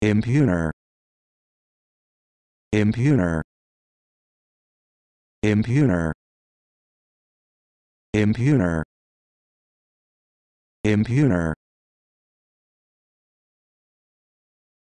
Impuner. Impuner. Impuner. Impuner. Impuner.